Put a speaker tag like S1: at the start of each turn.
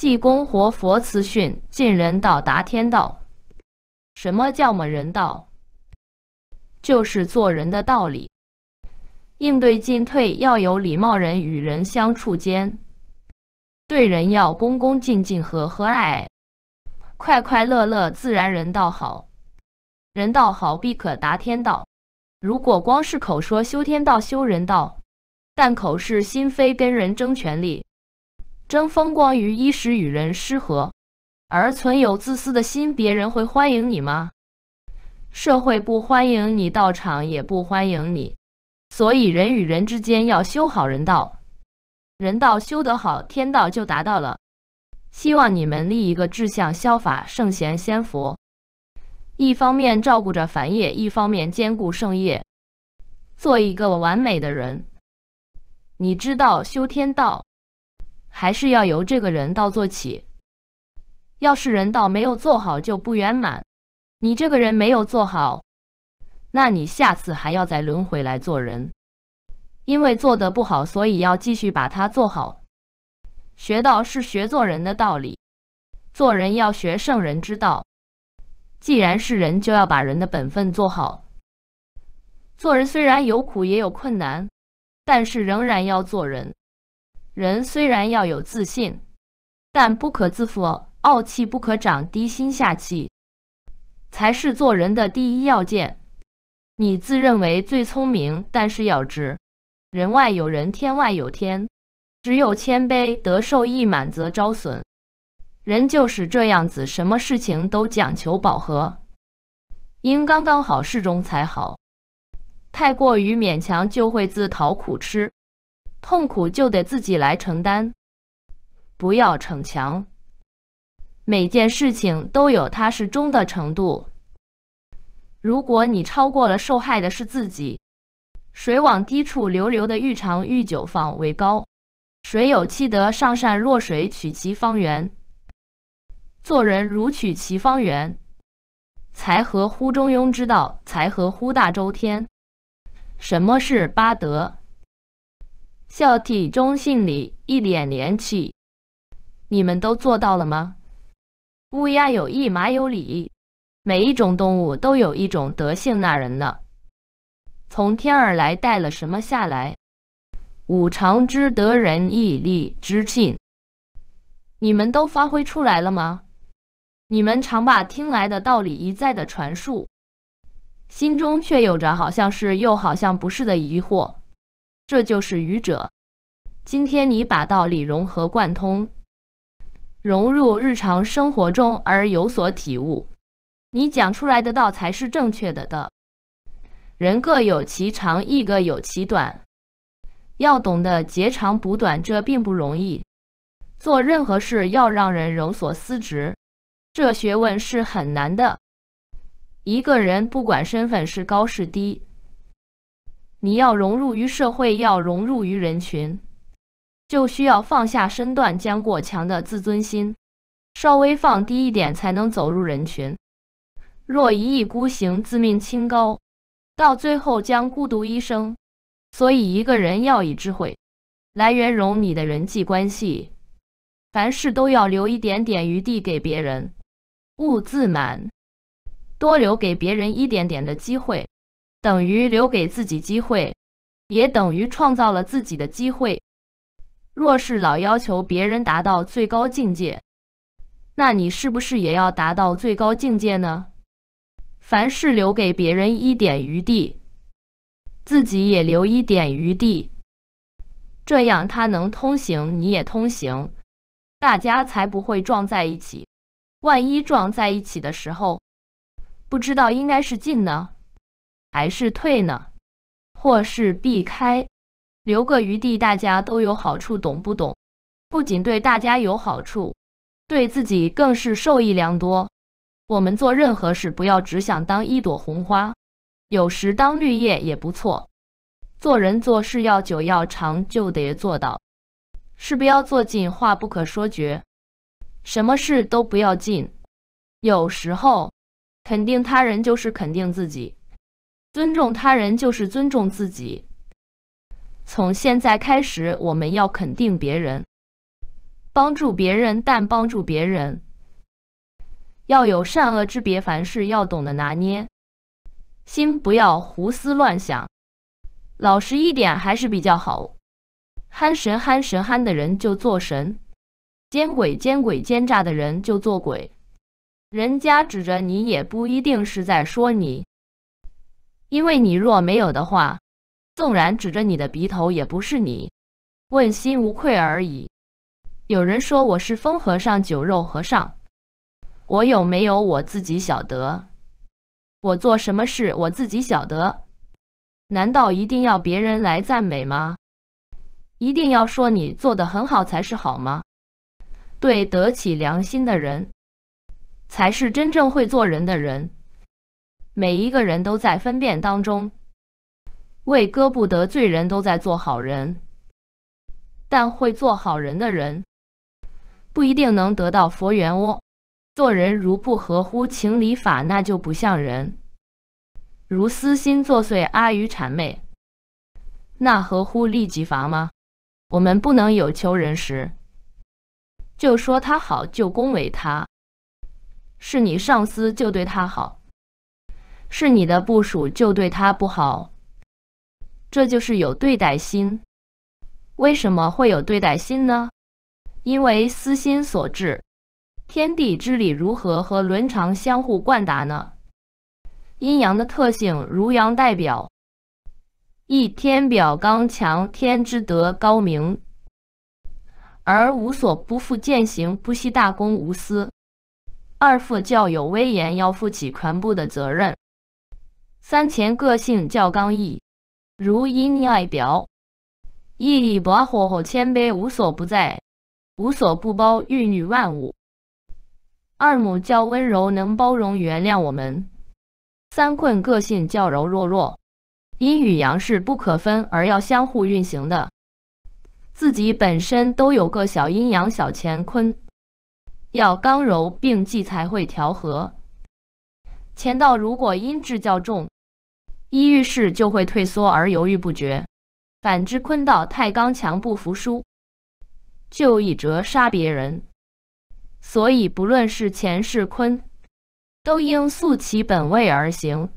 S1: 济公活佛慈训：尽人道，达天道。什么叫么人道？就是做人的道理。应对进退要有礼貌，人与人相处间，对人要恭恭敬敬和和蔼，蔼、快快乐乐，自然人道好。人道好，必可达天道。如果光是口说修天道、修人道，但口是心非，跟人争权利。争风光于衣食与人失和，而存有自私的心，别人会欢迎你吗？社会不欢迎你道场，也不欢迎你。所以人与人之间要修好人道，人道修得好，天道就达到了。希望你们立一个志向，效法圣贤、仙佛，一方面照顾着凡业，一方面兼顾圣业，做一个完美的人。你知道修天道。还是要由这个人道做起，要是人道没有做好，就不圆满。你这个人没有做好，那你下次还要再轮回来做人，因为做的不好，所以要继续把它做好。学道是学做人的道理，做人要学圣人之道。既然是人，就要把人的本分做好。做人虽然有苦也有困难，但是仍然要做人。人虽然要有自信，但不可自负傲气，不可长，低心下气才是做人的第一要件。你自认为最聪明，但是要知人外有人，天外有天。只有谦卑，得受益满则招损。人就是这样子，什么事情都讲求饱和，应刚刚好适中才好，太过于勉强就会自讨苦吃。痛苦就得自己来承担，不要逞强。每件事情都有它是中的程度。如果你超过了，受害的是自己。水往低处流，流的愈长愈久，方为高。水有七德，上善若水，取其方圆。做人如取其方圆，才合乎中庸之道，才合乎大周天。什么是八德？孝悌忠信礼，一脸廉耻，你们都做到了吗？乌鸦有义，马有礼，每一种动物都有一种德性，那人呢？从天而来，带了什么下来？五常之德，仁义礼智信，你们都发挥出来了吗？你们常把听来的道理一再的传述，心中却有着好像是又好像不是的疑惑。这就是愚者。今天你把道理融合贯通，融入日常生活中而有所体悟，你讲出来的道才是正确的道。人各有其长，亦各有其短，要懂得截长补短，这并不容易。做任何事要让人有所思直，这学问是很难的。一个人不管身份是高是低。你要融入于社会，要融入于人群，就需要放下身段，将过强的自尊心稍微放低一点，才能走入人群。若一意孤行，自命清高，到最后将孤独一生。所以，一个人要以智慧来圆融你的人际关系，凡事都要留一点点余地给别人，勿自满，多留给别人一点点的机会。等于留给自己机会，也等于创造了自己的机会。若是老要求别人达到最高境界，那你是不是也要达到最高境界呢？凡事留给别人一点余地，自己也留一点余地，这样他能通行，你也通行，大家才不会撞在一起。万一撞在一起的时候，不知道应该是进呢？还是退呢，或是避开，留个余地，大家都有好处，懂不懂？不仅对大家有好处，对自己更是受益良多。我们做任何事，不要只想当一朵红花，有时当绿叶也不错。做人做事要久要长，就得做到事不要做尽，话不可说绝。什么事都不要尽。有时候，肯定他人就是肯定自己。尊重他人就是尊重自己。从现在开始，我们要肯定别人，帮助别人，但帮助别人要有善恶之别，凡事要懂得拿捏。心不要胡思乱想，老实一点还是比较好。憨神憨神憨的人就做神，奸鬼奸鬼奸诈的人就做鬼。人家指着你，也不一定是在说你。因为你若没有的话，纵然指着你的鼻头，也不是你，问心无愧而已。有人说我是风和尚、酒肉和尚，我有没有我自己晓得，我做什么事我自己晓得，难道一定要别人来赞美吗？一定要说你做的很好才是好吗？对得起良心的人，才是真正会做人的人。每一个人都在分辨当中，为哥不得罪，人都在做好人。但会做好人的人，不一定能得到佛缘哦。做人如不合乎情理法，那就不像人。如私心作祟，阿谀谄媚，那合乎利己法吗？我们不能有求人时，就说他好，就恭维他；是你上司，就对他好。是你的部署就对他不好，这就是有对待心。为什么会有对待心呢？因为私心所致。天地之理如何和伦常相互贯达呢？阴阳的特性，如阳代表一天表刚强，天之德高明，而无所不负践行，不惜大公无私。二父教有威严，要负起全部的责任。三乾个性较刚毅，如阴爱表，毅力拔火和谦卑无所不在，无所不包，孕育万物。二母较温柔，能包容原谅我们。三困个性较柔弱弱，阴与阳是不可分而要相互运行的，自己本身都有个小阴阳小乾坤，要刚柔并济才会调和。乾道如果阴质较重。一遇事就会退缩而犹豫不决，反之坤道太刚强不服输，就以折杀别人。所以不论是乾是坤，都应素其本位而行。